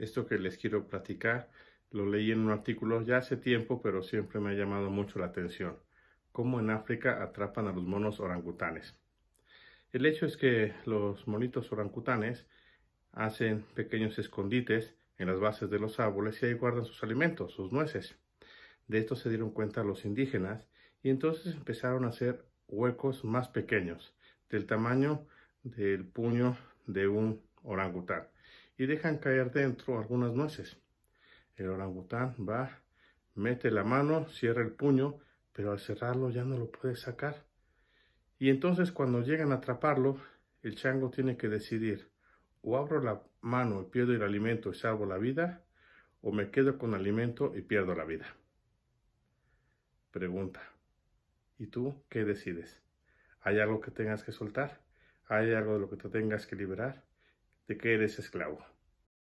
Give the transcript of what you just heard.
Esto que les quiero platicar lo leí en un artículo ya hace tiempo, pero siempre me ha llamado mucho la atención. Cómo en África atrapan a los monos orangutanes. El hecho es que los monitos orangutanes hacen pequeños escondites en las bases de los árboles y ahí guardan sus alimentos, sus nueces. De esto se dieron cuenta los indígenas y entonces empezaron a hacer huecos más pequeños, del tamaño del puño de un orangután y dejan caer dentro algunas nueces. El orangután va, mete la mano, cierra el puño, pero al cerrarlo ya no lo puede sacar. Y entonces cuando llegan a atraparlo, el chango tiene que decidir, o abro la mano y pierdo el alimento y salvo la vida, o me quedo con alimento y pierdo la vida. Pregunta, ¿y tú qué decides? ¿Hay algo que tengas que soltar? ¿Hay algo de lo que te tengas que liberar? que eres esclavo.